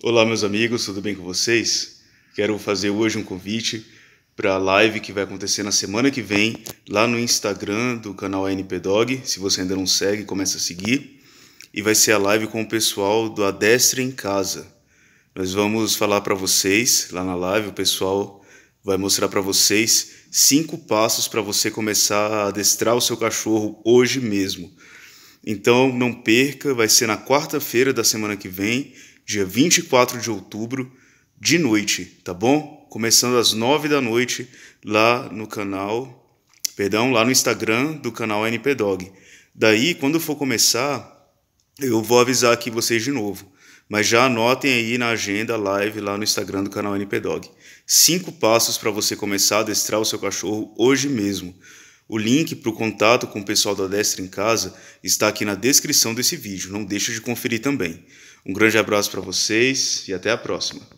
Olá, meus amigos, tudo bem com vocês? Quero fazer hoje um convite para a live que vai acontecer na semana que vem lá no Instagram do canal Dog. Se você ainda não segue, começa a seguir. E vai ser a live com o pessoal do Adestre em Casa. Nós vamos falar para vocês lá na live, o pessoal vai mostrar para vocês cinco passos para você começar a adestrar o seu cachorro hoje mesmo. Então não perca, vai ser na quarta-feira da semana que vem, dia 24 de outubro, de noite, tá bom? Começando às 9 da noite lá no canal, perdão, lá no Instagram do canal NPDog. Daí, quando for começar, eu vou avisar aqui vocês de novo. Mas já anotem aí na agenda live lá no Instagram do canal NPDog. Cinco passos para você começar a adestrar o seu cachorro hoje mesmo. O link para o contato com o pessoal da Destra em Casa está aqui na descrição desse vídeo, não deixe de conferir também. Um grande abraço para vocês e até a próxima.